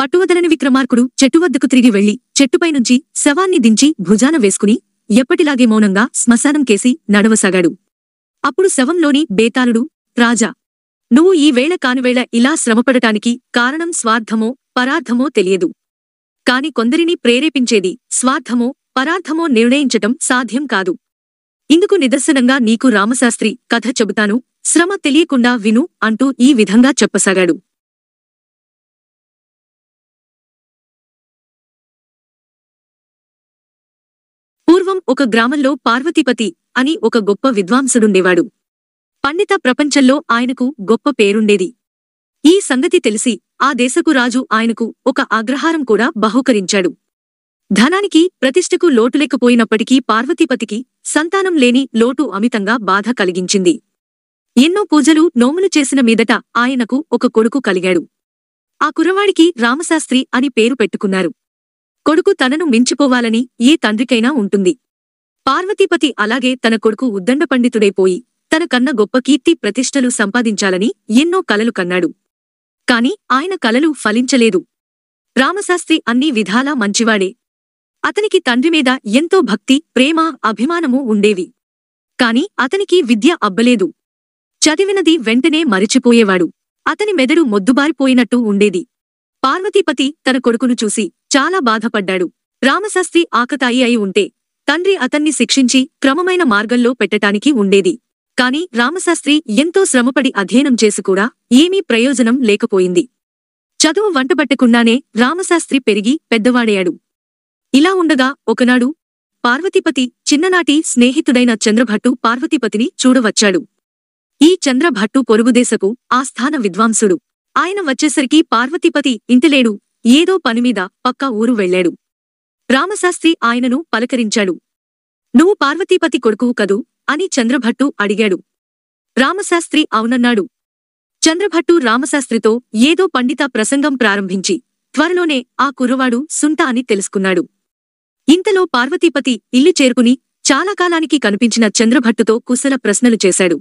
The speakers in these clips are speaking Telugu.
పట్టువదలని విక్రమార్కుడు చెట్టు వద్దకు తిరిగి వెళ్లి చెట్టుపైనుంచి శవాన్ని దించి భుజాన వేసుకుని ఎప్పటిలాగే మౌనంగా శ్మశానం కేసి నడవసాగాడు అప్పుడు శవంలోని బేతాళుడు రాజా నువ్వు ఈ వేళ కానివేళ ఇలా శ్రమపడటానికి కారణం స్వార్థమో పరార్థమో తెలియదు కాని కొందరిని ప్రేరేపించేది స్వార్థమో పరార్థమో నిర్ణయించటం సాధ్యం కాదు ఇందుకు నిదర్శనంగా నీకు రామశాస్త్రి కథ చెబుతాను శ్రమ తెలియకుండా విను అంటూ ఈ విధంగా చెప్పసాగాడు పూర్వం ఒక గ్రామంలో పార్వతీపతి అని ఒక గొప్ప విద్వాంసుడుండేవాడు పండిత ప్రపంచంలో ఆయనకు గొప్ప పేరుండేది ఈ సంగతి తెలిసి ఆ దేశకు రాజు ఆయనకు ఒక అగ్రహారం కూడా బహుకరించాడు ధనానికి ప్రతిష్ఠకు లోటు లేకపోయినప్పటికీ పార్వతీపతికి సంతానం లేని లోటు అమితంగా బాధ కలిగించింది ఎన్నో పూజలు నోములు చేసిన మీదట ఆయనకు ఒక కొడుకు కలిగాడు ఆ కురవాడికి రామశాస్త్రి అని పేరు పెట్టుకున్నారు కొడుకు తనను మించిపోవాలని ఏ తండ్రికైనా ఉంటుంది పార్వతీపతి అలాగే తన కొడుకు ఉద్దండ పండితుడైపోయి తన కన్న గొప్ప కీర్తి ప్రతిష్టలు సంపాదించాలని ఎన్నో కలలు కన్నాడు కాని ఆయన కలలు ఫలించలేదు రామశాస్త్రి అన్ని విధాలా మంచివాడే అతనికి తండ్రిమీద ఎంతో భక్తి ప్రేమ అభిమానమూ ఉండేవి కాని అతనికి విద్య అబ్బలేదు చదివినది వెంటనే మరిచిపోయేవాడు అతని మెదడు మొద్దుబారిపోయినట్టు ఉండేది పార్వతీపతి తన కొడుకును చూసి చాలా బాధపడ్డాడు రామశాస్త్రి ఆకతాయి అయి ఉంటే తండ్రి అతన్ని శిక్షించి క్రమమైన మార్గంలో పెట్టటానికి ఉండేది కాని రామశాస్త్రి ఎంతో శ్రమపడి అధ్యయనం చేసుకూడా ఏమీ ప్రయోజనం లేకపోయింది చదువు వంటబట్టకుండానే రామశాస్త్రి పెరిగి పెద్దవాడయ్యాడు ఇలా ఉండగా ఒకనాడు పార్వతీపతి చిన్ననాటి స్నేహితుడైన చంద్రభట్టు పార్వతీపతిని చూడవచ్చాడు ఈ చంద్రభట్టు పొరుగుదేశకు ఆ స్థాన విద్వాంసుడు ఆయన వచ్చేసరికి పార్వతీపతి ఇంటిలేడు ఏదో పనిమీద పక్క ఊరు వెళ్లాడు రామశాస్త్రి ఆయనను పలకరించాడు నువ్వు పార్వతీపతి కొడుకువు కదూ అని చంద్రభట్టు అడిగాడు రామశాస్త్రి అవునన్నాడు చంద్రభట్టు రామశాస్త్రితో ఏదో పండిత ప్రసంగం ప్రారంభించి త్వరలోనే ఆ కుర్రవాడు సుంట అని తెలుసుకున్నాడు ఇంతలో పార్వతీపతి ఇల్లు చేరుకుని చాలా కాలానికి కనిపించిన చంద్రభట్టుతో కుశల ప్రశ్నలు చేశాడు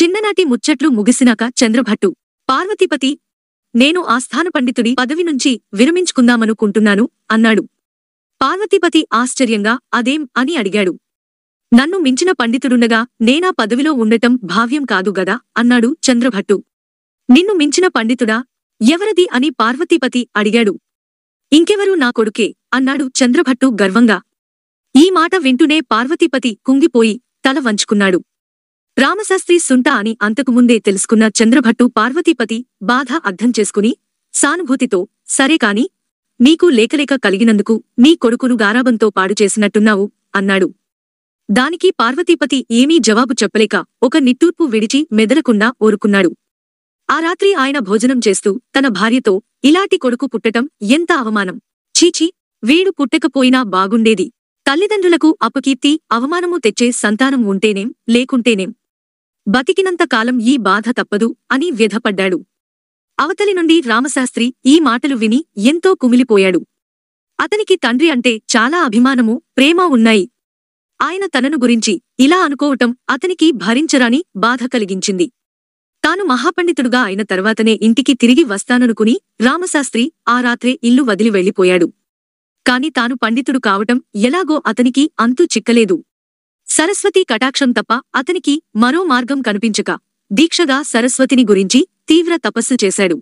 చిన్ననాటి ముచ్చట్లు ముగిసినాక చంద్రభట్టు పార్వతీపతి నేను ఆస్థాన పండితుడి పదవి నుంచి విరమించుకుందామనుకుంటున్నాను అన్నాడు పార్వతీపతి ఆశ్చర్యంగా అదేం అని అడిగాడు నన్ను మించిన పండితుడుండగా నేనా పదవిలో ఉండటం భావ్యం కాదు గదా అన్నాడు చంద్రభట్టు నిన్ను మించిన పండితుడా ఎవరది అని పార్వతీపతి అడిగాడు ఇంకెవరు నా కొడుకే అన్నాడు చంద్రభట్టు గర్వంగా ఈ మాట వింటూనే పార్వతీపతి కుంగిపోయి తల వంచుకున్నాడు రామశాస్త్రి సుంట అని అంతకుముందే తెలుసుకున్న చంద్రభట్టు పార్వతీపతి బాధ అర్థం చేసుకుని సానుభూతితో సరే కాని నీకు లేకలేక కలిగినందుకు నీ కొడుకును గారాబంతో పాడు చేసినట్టున్నావు అన్నాడు దానికి పార్వతీపతి ఏమీ జవాబు చెప్పలేక ఒక నిట్టూర్పు విడిచి మెదలకుండా ఓరుకున్నాడు ఆ రాత్రి ఆయన భోజనం చేస్తూ తన భార్యతో ఇలాంటి కొడుకు పుట్టటం ఎంత అవమానం చీచీ వీడు పుట్టకపోయినా బాగుండేది తల్లిదండ్రులకు అపకీర్తి అవమానము తెచ్చే సంతానం ఉంటేనేం లేకుంటేనేం బతికినంత కాలం ఈ బాధ తప్పదు అని వ్యధపడ్డాడు అవతలి నుండి రామశాస్త్రి ఈ మాటలు విని ఎంతో కుమిలిపోయాడు అతనికి తండ్రి అంటే చాలా అభిమానము ప్రేమ ఉన్నాయి ఆయన తనను గురించి ఇలా అనుకోవటం అతనికి భరించరాని బాధ కలిగించింది తాను మహాపండితుడుగా అయిన తర్వాతనే ఇంటికి తిరిగి వస్తాననుకుని రామశాస్త్రి ఆ రాత్రే ఇల్లు వదిలి వెళ్లిపోయాడు కాని తాను పండితుడు కావటం ఎలాగో అతనికి అంతు చిక్కలేదు సరస్వతి కటాక్షం తప్ప అతనికి మరో మార్గం కనిపించక దీక్షగా సరస్వతిని గురించి తీవ్ర తపస్సు చేశాడు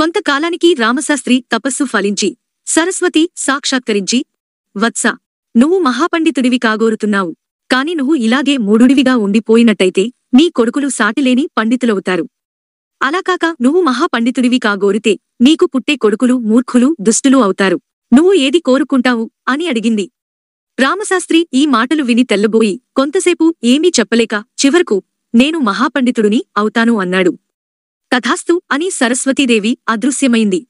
కొంతకాలానికి రామశాస్త్రి తపస్సు ఫలించి సరస్వతి సాక్షాత్కరించి వత్స నువ్వు మహాపండితుడివి కాగోరుతున్నావు కాని నువ్వు ఇలాగే మూడుడివిగా ఉండిపోయినట్టయితే నీ కొడుకులు సాటిలేని పండితులవుతారు అలాకాక నువ్వు మహాపండితుడివి కాగోరితే నీకు పుట్టే కొడుకులు మూర్ఖులు దుష్టులు అవుతారు నువ్వు ఏది కోరుకుంటావు అని అడిగింది రామశాస్త్రి ఈ మాటలు విని తెల్లబోయి కొంతసేపు ఏమీ చెప్పలేక చివరకు నేను మహాపండితుడిని అవుతాను అన్నాడు తథాస్తు అని సరస్వతీదేవి అదృశ్యమైంది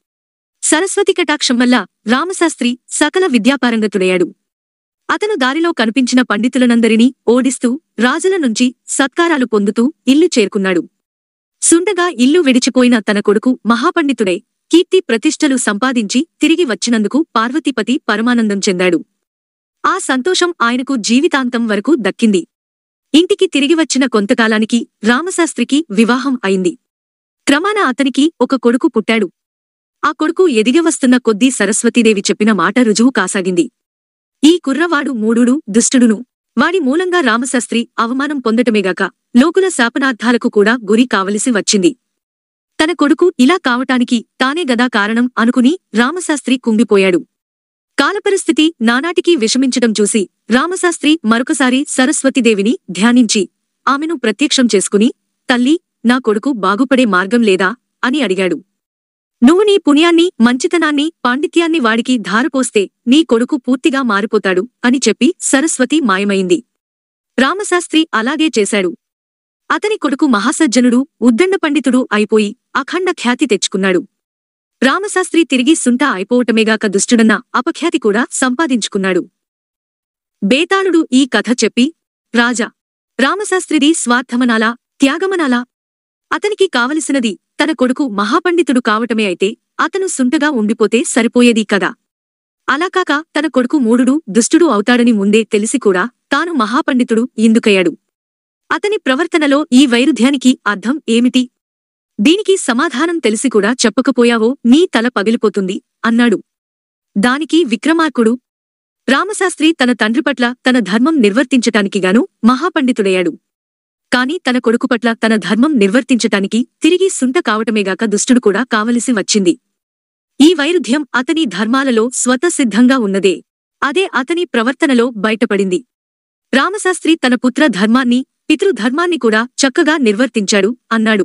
సరస్వతి కటాక్షం వల్ల రామశాస్త్రి సకల విద్యాపారంగతుడయ్యాడు అతను దారిలో కనిపించిన పండితులనందరినీ ఓడిస్తూ రాజుల నుంచి సత్కారాలు పొందుతూ ఇల్లు చేరుకున్నాడు సుండగా ఇల్లు విడిచిపోయిన తన కొడుకు మహాపండితుడే కీర్తి ప్రతిష్టలు సంపాదించి తిరిగి వచ్చినందుకు పార్వతీపతి పరమానందం చెందాడు ఆ సంతోషం ఆయనకు జీవితాంతం వరకు దక్కింది ఇంటికి తిరిగి వచ్చిన కొంతకాలానికి రామశాస్త్రికి వివాహం అయింది క్రమాన అతనికి ఒక కొడుకు పుట్టాడు ఆ కొడుకు ఎదిగవస్తున్న కొద్దీ సరస్వతీదేవి చెప్పిన మాట రుజువు కాసాగింది ఈ కుర్రవాడు మూడుడు దుష్టుడును వాడి మూలంగా రామశాస్త్రి అవమానం పొందటమేగాక లోకుల శాపనార్థాలకు కూడా గురి కావలసి వచ్చింది తన కొడుకు ఇలా కావటానికి తానే గదా కారణం అనుకుని రామశాస్త్రి కుంగిపోయాడు కాలపరిస్థితి నానాటికీ విషమించడం చూసి రామశాస్త్రి మరొకసారి సరస్వతీదేవిని ధ్యానించి ఆమెను ప్రత్యక్షం చేసుకుని తల్లి నా కొడుకు బాగుపడే మార్గం లేదా అని అడిగాడు నువ్వు నీ పుణ్యాన్ని మంచితనాన్ని పాండిత్యాన్ని వాడికి ధారపోస్తే నీ కొడుకు పూర్తిగా మారిపోతాడు అని చెప్పి సరస్వతి మాయమైంది రామశాస్త్రి అలాగే చేశాడు అతని కొడుకు మహాసజ్జనుడు ఉద్దండ పండితుడు అయిపోయి అఖండ ఖ్యాతి తెచ్చుకున్నాడు రామశాస్త్రి తిరిగి సుంట అయిపోవటమేగాక దుష్టుడన్న అపఖ్యాతి కూడా సంపాదించుకున్నాడు బేతాళుడు ఈ కథ చెప్పి రాజా రామశాస్త్రిది స్వార్థమనాలా త్యాగమనాలా అతనికి కావలసినది తన కొడుకు మహాపండితుడు కావటమే అయితే అతను సుంటగా ఉండిపోతే సరిపోయేది కదా అలాకాక తన కొడుకు మూడుడు దుష్టుడు అవుతాడని ముందే తెలిసి కూడా తాను మహాపండితుడు ఎందుకయ్యాడు అతని ప్రవర్తనలో ఈ వైరుధ్యానికి అర్థం ఏమిటి దీనికి సమాధానం తెలిసి కూడా చెప్పకపోయావో నీ తల పగిలిపోతుంది అన్నాడు దానికి విక్రమార్కుడు రామశాస్త్రి తన తండ్రి పట్ల తన ధర్మం నిర్వర్తించటానికిగాను మహాపండితుడయ్యాడు కాని తన కొడుకు పట్ల తన ధర్మం నిర్వర్తించటానికి తిరిగి సుంట కావటమేగాక దుష్టుడు కూడా కావలసి వచ్చింది ఈ వైరుధ్యం అతని ధర్మాలలో స్వతసిద్ధంగా ఉన్నదే అదే అతని ప్రవర్తనలో బయటపడింది రామశాస్త్రి తన పుత్ర ధర్మాన్ని పితృధర్మాన్ని కూడా చక్కగా నిర్వర్తించాడు అన్నాడు